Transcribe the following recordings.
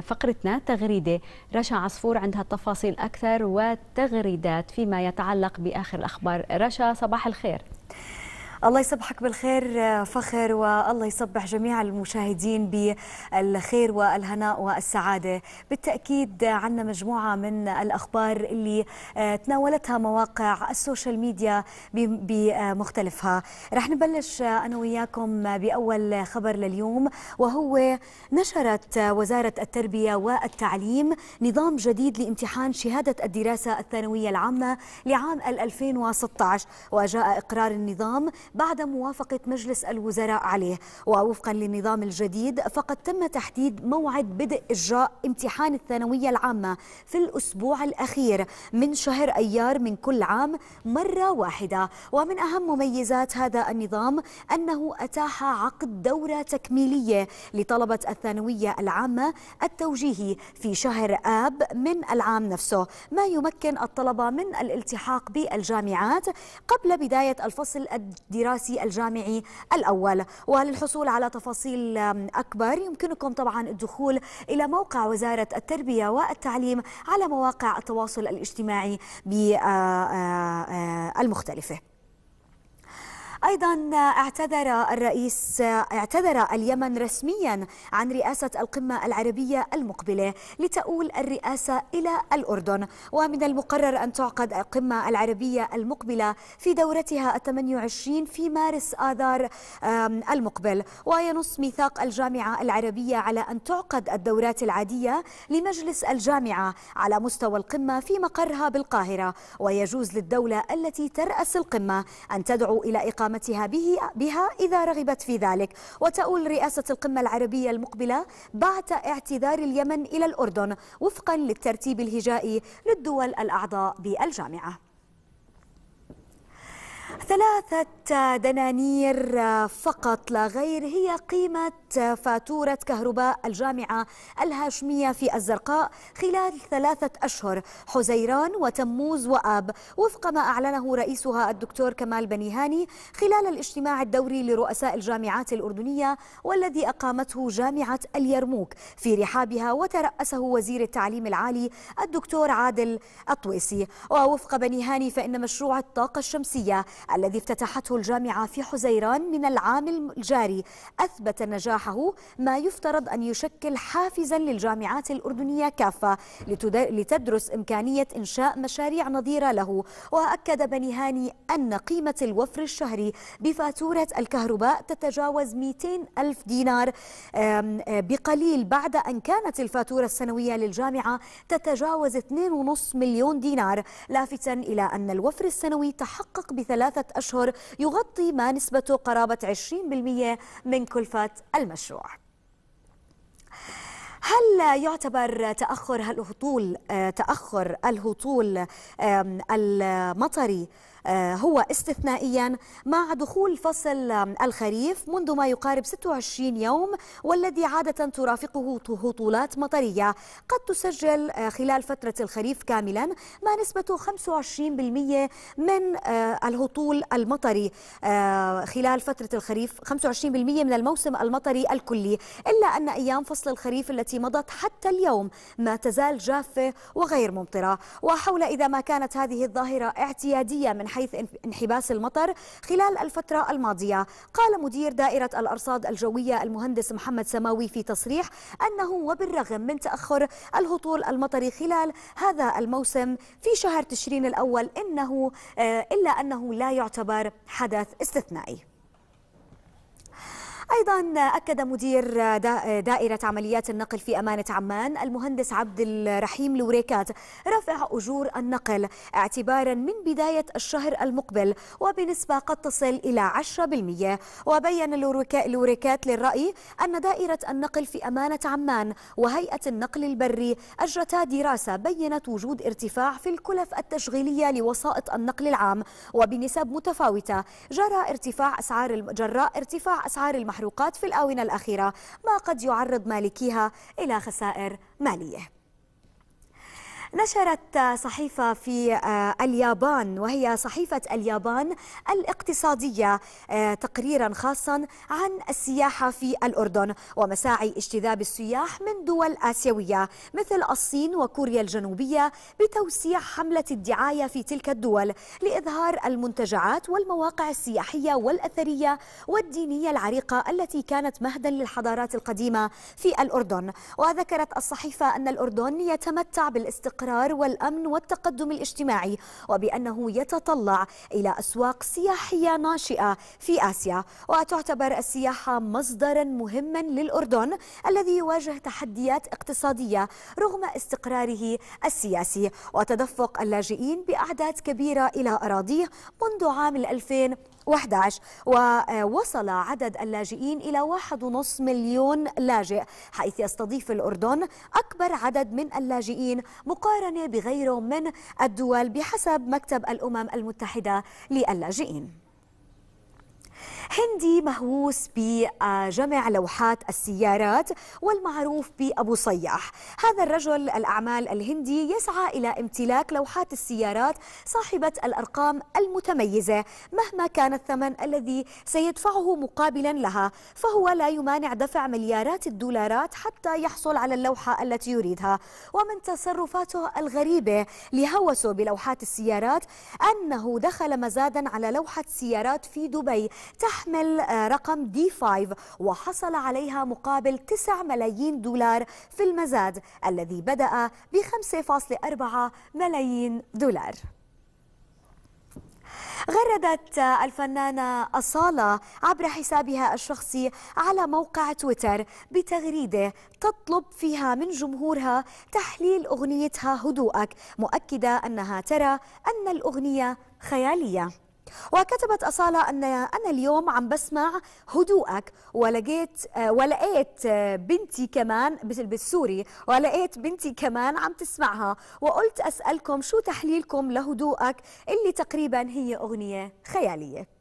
فقرتنا تغريده رشا عصفور عندها تفاصيل اكثر وتغريدات فيما يتعلق باخر الاخبار رشا صباح الخير الله يصبحك بالخير فخر والله يصبح جميع المشاهدين بالخير والهناء والسعادة بالتأكيد عنا مجموعة من الأخبار اللي آه، تناولتها مواقع السوشيال ميديا بمختلفها رح نبلش آه، أنا وياكم بأول خبر لليوم وهو نشرت وزارة التربية والتعليم نظام جديد لامتحان شهادة الدراسة الثانوية العامة لعام 2016 وجاء إقرار النظام بعد موافقة مجلس الوزراء عليه ووفقا للنظام الجديد فقد تم تحديد موعد بدء إجراء امتحان الثانوية العامة في الأسبوع الأخير من شهر أيار من كل عام مرة واحدة ومن أهم مميزات هذا النظام أنه أتاح عقد دورة تكميلية لطلبة الثانوية العامة التوجيهي في شهر آب من العام نفسه ما يمكن الطلبة من الالتحاق بالجامعات قبل بداية الفصل الدراسي الدراسي الجامعي الأول وللحصول على تفاصيل أكبر يمكنكم طبعا الدخول إلى موقع وزارة التربية والتعليم على مواقع التواصل الاجتماعي المختلفة أيضا اعتذر الرئيس اعتذر اليمن رسميا عن رئاسة القمة العربية المقبلة لتؤول الرئاسة إلى الأردن ومن المقرر أن تعقد القمة العربية المقبلة في دورتها ال 28 في مارس آذار المقبل وينص ميثاق الجامعة العربية على أن تعقد الدورات العادية لمجلس الجامعة على مستوى القمة في مقرها بالقاهرة ويجوز للدولة التي ترأس القمة أن تدعو إلى إقامة وإقامتها به بها إذا رغبت في ذلك وتؤول رئاسة القمة العربية المقبلة بعد اعتذار اليمن إلى الأردن وفقا للترتيب الهجائي للدول الأعضاء بالجامعة ثلاثة دنانير فقط لا غير هي قيمة فاتورة كهرباء الجامعة الهاشمية في الزرقاء خلال ثلاثة أشهر حزيران وتموز وآب وفق ما أعلنه رئيسها الدكتور كمال بنيهاني خلال الاجتماع الدوري لرؤساء الجامعات الأردنية والذي أقامته جامعة اليرموك في رحابها وترأسه وزير التعليم العالي الدكتور عادل الطويسي ووفق بنيهاني فإن مشروع الطاقة الشمسية الذي افتتحته الجامعة في حزيران من العام الجاري أثبت نجاحه ما يفترض أن يشكل حافزا للجامعات الأردنية كافة لتدرس إمكانية إنشاء مشاريع نظيرة له وأكد بني هاني أن قيمة الوفر الشهري بفاتورة الكهرباء تتجاوز 200 ألف دينار آه، بقليل بعد أن كانت الفاتورة السنوية للجامعة تتجاوز 2.5 مليون دينار لافتا إلى أن الوفر السنوي تحقق بثلاثة ثلاثة أشهر يغطي ما نسبته قرابة 20% من كلفة المشروع هل يعتبر تأخر الهطول آه، تأخر الهطول المطري آه، هو استثنائيا مع دخول فصل الخريف منذ ما يقارب 26 يوم والذي عادة ترافقه هطولات مطرية قد تسجل آه، خلال فترة الخريف كاملا ما نسبته 25% من آه، الهطول المطري خلال فترة الخريف 25% من الموسم المطري الكلي إلا أن أيام فصل الخريف التي مضت حتى اليوم ما تزال جافة وغير ممطرة وحول إذا ما كانت هذه الظاهرة اعتيادية من من حيث انحباس المطر خلال الفترة الماضية قال مدير دائرة الأرصاد الجوية المهندس محمد سماوي في تصريح أنه وبالرغم من تأخر الهطول المطري خلال هذا الموسم في شهر تشرين الأول إنه آه، إلا أنه لا يعتبر حدث استثنائي أيضا أكد مدير دائرة عمليات النقل في أمانة عمان المهندس عبد الرحيم لوريكات رفع أجور النقل اعتبارا من بداية الشهر المقبل وبنسبة قد تصل إلى 10% وبين لوريكات للرأي أن دائرة النقل في أمانة عمان وهيئة النقل البري أجرتا دراسة بينت وجود ارتفاع في الكلف التشغيلية لوسائط النقل العام وبنسب متفاوتة جرى ارتفاع أسعار جراء ارتفاع أسعار المحروف المخلوقات في الآونة الأخيرة ما قد يعرض مالكيها إلى خسائر مالية نشرت صحيفة في آه، اليابان وهي صحيفة اليابان الاقتصادية آه، تقريرا خاصا عن السياحة في الأردن ومساعي اجتذاب السياح من دول آسيوية مثل الصين وكوريا الجنوبية بتوسيع حملة الدعاية في تلك الدول لإظهار المنتجعات والمواقع السياحية والأثرية والدينية العريقة التي كانت مهدا للحضارات القديمة في الأردن وذكرت الصحيفة أن الأردن يتمتع بالاستقرار الاستقرار والأمن والتقدم الاجتماعي وبأنه يتطلع إلى أسواق سياحية ناشئة في آسيا وتعتبر السياحة مصدرا مهما للأردن الذي يواجه تحديات اقتصادية رغم استقراره السياسي وتدفق اللاجئين بأعداد كبيرة إلى أراضيه منذ عام 2000 2011 ووصل عدد اللاجئين إلى 1.5 مليون لاجئ حيث يستضيف الأردن أكبر عدد من اللاجئين مقارنة بغيره من الدول بحسب مكتب الأمم المتحدة للاجئين هندي مهووس بجمع لوحات السيارات والمعروف بأبو صياح هذا الرجل الأعمال الهندي يسعى إلى امتلاك لوحات السيارات صاحبة الأرقام المتميزة مهما كان الثمن الذي سيدفعه مقابلا لها فهو لا يمانع دفع مليارات الدولارات حتى يحصل على اللوحة التي يريدها ومن تصرفاته الغريبة لهوسه بلوحات السيارات أنه دخل مزادا على لوحة سيارات في دبي تحمل آه، رقم دي 5 وحصل عليها مقابل 9 ملايين دولار في المزاد الذي بدأ ب 5.4 ملايين دولار غردت آه، الفنانة أصالة عبر حسابها الشخصي على موقع تويتر بتغريدة تطلب فيها من جمهورها تحليل أغنيتها هدوءك مؤكدة أنها ترى أن الأغنية خيالية وكتبت أصالة أن أنا اليوم عم بسمع هدوءك ولقيت آه، ولقيت آه، بنتي كمان بالسوري ولقيت بنتي كمان عم تسمعها وقلت أسألكم شو تحليلكم لهدوءك اللي تقريبا هي أغنية خيالية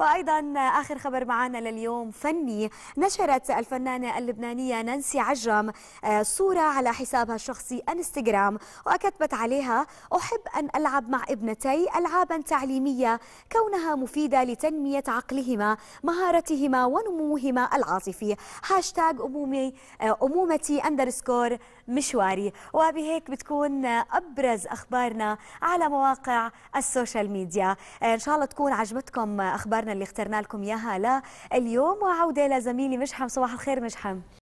وأيضا آخر خبر معنا لليوم فني نشرت الفنانة اللبنانية نانسي عجرم آه، صورة على حسابها الشخصي انستغرام وكتبت عليها أحب أن ألعب مع ابنتي ألعابا تعليمية كونها مفيدة لتنمية عقلهما مهارتهما ونموهما العاطفي هاشتاج أمومي آه، أمومتي أندرسكور مشواري وبهيك بتكون أبرز أخبارنا على مواقع السوشيال ميديا آه، إن شاء الله تكون عجبتكم أخبارنا اللي اخترنا لكم اياها لليوم وعوده لزميلي مشحم صباح الخير مشحم